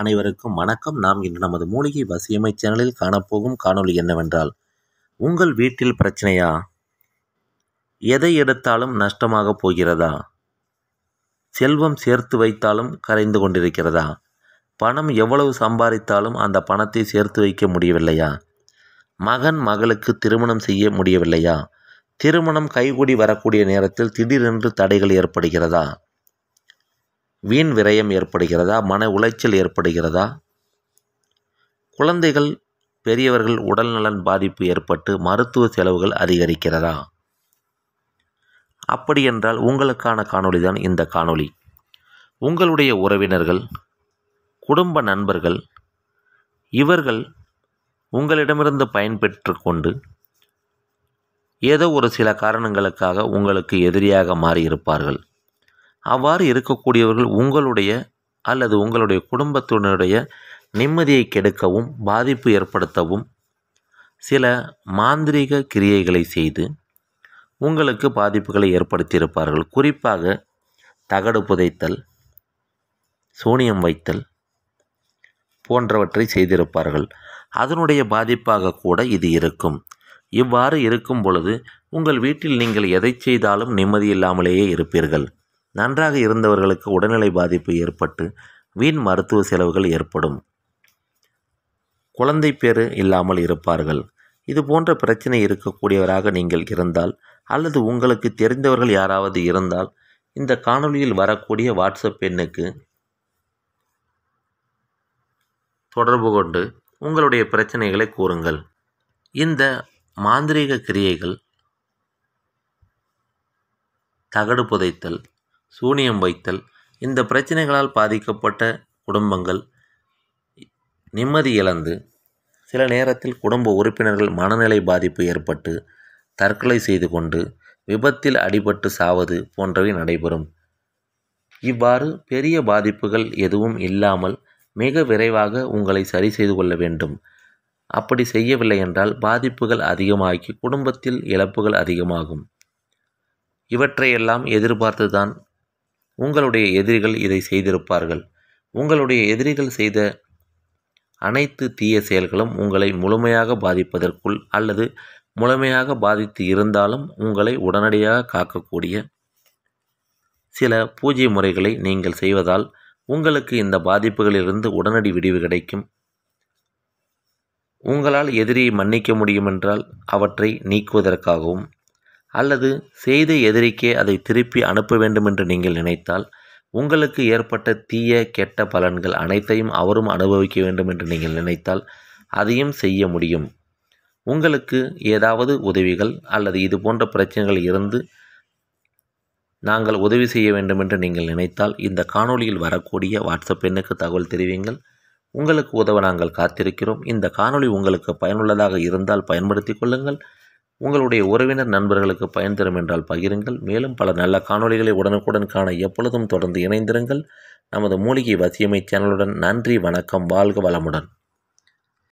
அனைவருக்கும் வணக்கம் நாம் இன்று நமது மூலிகை வசியமை சேனலில் காணப்போகும் காணொலி என்னவென்றால் உங்கள் வீட்டில் பிரச்சனையா எதை எடுத்தாலும் நஷ்டமாக போகிறதா செல்வம் சேர்த்து வைத்தாலும் கரைந்து கொண்டிருக்கிறதா பணம் எவ்வளவு சம்பாதித்தாலும் அந்த பணத்தை சேர்த்து வைக்க முடியவில்லையா மகன் மகளுக்கு திருமணம் செய்ய முடியவில்லையா திருமணம் கைகூடி வரக்கூடிய நேரத்தில் திடீரென்று தடைகள் ஏற்படுகிறதா வீண் விரயம் ஏற்படுகிறதா மன உளைச்சல் ஏற்படுகிறதா குழந்தைகள் பெரியவர்கள் உடல்நலன் பாதிப்பு ஏற்பட்டு மருத்துவ செலவுகள் அதிகரிக்கிறதா அப்படியென்றால் உங்களுக்கான காணொளி தான் இந்த காணொளி உங்களுடைய உறவினர்கள் குடும்ப நண்பர்கள் இவர்கள் உங்களிடமிருந்து பயன்பெற்று கொண்டு ஏதோ ஒரு சில காரணங்களுக்காக உங்களுக்கு எதிரியாக மாறியிருப்பார்கள் அவ்வாறு இருக்கக்கூடியவர்கள் உங்களுடைய அல்லது உங்களுடைய குடும்பத்தினருடைய நிம்மதியை கெடுக்கவும் பாதிப்பு ஏற்படுத்தவும் சில மாந்திரீக கிரியைகளை செய்து உங்களுக்கு பாதிப்புகளை ஏற்படுத்தியிருப்பார்கள் குறிப்பாக தகடு புதைத்தல் சூனியம் வைத்தல் போன்றவற்றை செய்திருப்பார்கள் அதனுடைய பாதிப்பாக கூட இது இருக்கும் இவ்வாறு இருக்கும் பொழுது உங்கள் வீட்டில் நீங்கள் எதை செய்தாலும் நிம்மதியில்லாமலேயே இருப்பீர்கள் நன்றாக இருந்தவர்களுக்கு உடல்நிலை பாதிப்பு ஏற்பட்டு வீண் மருத்துவ செலவுகள் ஏற்படும் குழந்தை பேறு இல்லாமல் இருப்பார்கள் இது போன்ற பிரச்சனை இருக்கக்கூடியவராக நீங்கள் இருந்தால் அல்லது உங்களுக்கு தெரிந்தவர்கள் யாராவது இருந்தால் இந்த காணொலியில் வரக்கூடிய வாட்ஸ்அப் எண்ணுக்கு தொடர்பு கொண்டு உங்களுடைய பிரச்சனைகளை கூறுங்கள் இந்த மாந்திரீக கிரியைகள் தகடு புதைத்தல் சூனியம் வைத்தல் இந்த பிரச்சனைகளால் பாதிக்கப்பட்ட குடும்பங்கள் நிம்மதி இழந்து சில நேரத்தில் குடும்ப உறுப்பினர்கள் மனநிலை பாதிப்பு ஏற்பட்டு தற்கொலை செய்து கொண்டு விபத்தில் அடிபட்டு சாவது போன்றவை நடைபெறும் இவ்வாறு பெரிய பாதிப்புகள் எதுவும் இல்லாமல் மிக விரைவாக உங்களை சரி செய்து கொள்ள வேண்டும் அப்படி செய்யவில்லை என்றால் பாதிப்புகள் அதிகமாகி குடும்பத்தில் இழப்புகள் அதிகமாகும் இவற்றையெல்லாம் எதிர்பார்த்துதான் உங்களுடைய எதிரிகள் இதை செய்திருப்பார்கள் உங்களுடைய எதிரிகள் செய்த அனைத்து தீய செயல்களும் உங்களை முழுமையாக பாதிப்பதற்குள் அல்லது முழுமையாக பாதித்து இருந்தாலும் உங்களை உடனடியாக காக்கக்கூடிய சில பூஜை முறைகளை நீங்கள் செய்வதால் உங்களுக்கு இந்த பாதிப்புகளிலிருந்து உடனடி விடிவு கிடைக்கும் உங்களால் எதிரியை மன்னிக்க முடியுமென்றால் அவற்றை நீக்குவதற்காகவும் அல்லது செய்த எதிரிக்கே அதை திருப்பி அனுப்ப வேண்டும் என்று நீங்கள் நினைத்தால் உங்களுக்கு ஏற்பட்ட தீய கெட்ட பலன்கள் அனைத்தையும் அவரும் அனுபவிக்க வேண்டும் என்று நீங்கள் நினைத்தால் அதையும் செய்ய முடியும் உங்களுக்கு ஏதாவது உதவிகள் அல்லது இது போன்ற பிரச்சனைகள் இருந்து நாங்கள் உதவி செய்ய வேண்டும் என்று நீங்கள் நினைத்தால் இந்த காணொளியில் வரக்கூடிய வாட்ஸ்அப் எண்ணுக்கு தகவல் தெரிவிங்கள் உங்களுக்கு உதவ நாங்கள் காத்திருக்கிறோம் இந்த காணொளி உங்களுக்கு பயனுள்ளதாக இருந்தால் பயன்படுத்தி கொள்ளுங்கள் உங்களுடைய உறவினர் நண்பர்களுக்கு பயன் தரும் என்றால் பகிருங்கள் மேலும் பல நல்ல காணொலிகளை உடனுக்குடன் காண எப்பொழுதும் தொடர்ந்து இணைந்திருங்கள் நமது மூலிகை வசியமை சேனலுடன் நன்றி வணக்கம் வாழ்க வளமுடன்